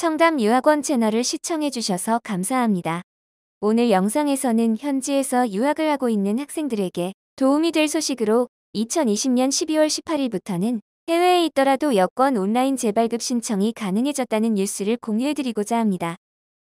청담 유학원 채널을 시청해주셔서 감사합니다. 오늘 영상에서는 현지에서 유학을 하고 있는 학생들에게 도움이 될 소식으로 2020년 12월 18일부터는 해외에 있더라도 여권 온라인 재발급 신청이 가능해졌다는 뉴스를 공유해드리고자 합니다.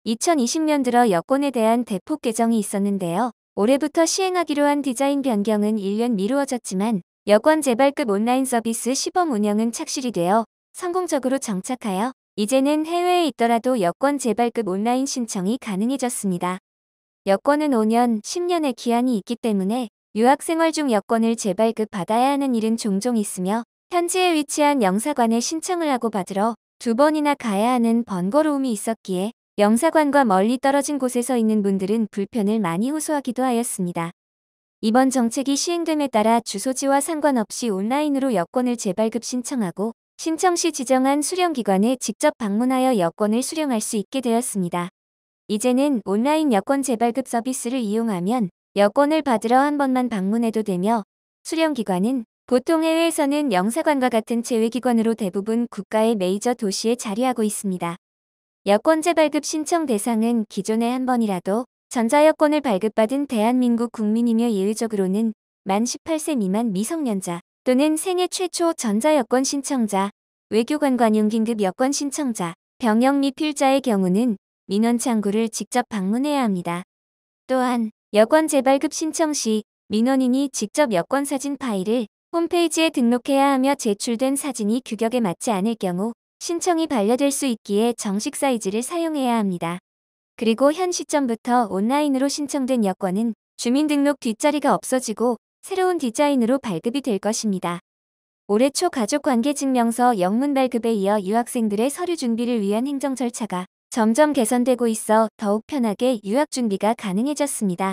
2020년 들어 여권에 대한 대폭 개정이 있었는데요. 올해부터 시행하기로 한 디자인 변경은 1년 미루어졌지만 여권 재발급 온라인 서비스 시범 운영은 착실히 되어 성공적으로 정착하여 이제는 해외에 있더라도 여권 재발급 온라인 신청이 가능해졌습니다. 여권은 5년, 10년의 기한이 있기 때문에 유학생활 중 여권을 재발급 받아야 하는 일은 종종 있으며 현지에 위치한 영사관에 신청을 하고 받으러 두 번이나 가야 하는 번거로움이 있었기에 영사관과 멀리 떨어진 곳에서 있는 분들은 불편을 많이 호소하기도 하였습니다. 이번 정책이 시행됨에 따라 주소지와 상관없이 온라인으로 여권을 재발급 신청하고 신청 시 지정한 수령기관에 직접 방문하여 여권을 수령할 수 있게 되었습니다. 이제는 온라인 여권 재발급 서비스를 이용하면 여권을 받으러 한 번만 방문해도 되며 수령기관은 보통 해외에서는 영사관과 같은 제외기관으로 대부분 국가의 메이저 도시에 자리하고 있습니다. 여권 재발급 신청 대상은 기존에 한 번이라도 전자여권을 발급받은 대한민국 국민이며 예외적으로는 만 18세 미만 미성년자, 또는 생애 최초 전자여권 신청자, 외교관관용 긴급 여권 신청자, 병역 미필자의 경우는 민원 창구를 직접 방문해야 합니다. 또한 여권 재발급 신청 시 민원인이 직접 여권 사진 파일을 홈페이지에 등록해야 하며 제출된 사진이 규격에 맞지 않을 경우 신청이 반려될 수 있기에 정식 사이즈를 사용해야 합니다. 그리고 현 시점부터 온라인으로 신청된 여권은 주민등록 뒷자리가 없어지고 새로운 디자인으로 발급이 될 것입니다. 올해 초 가족관계증명서 영문 발급에 이어 유학생들의 서류 준비를 위한 행정 절차가 점점 개선되고 있어 더욱 편하게 유학 준비가 가능해졌습니다.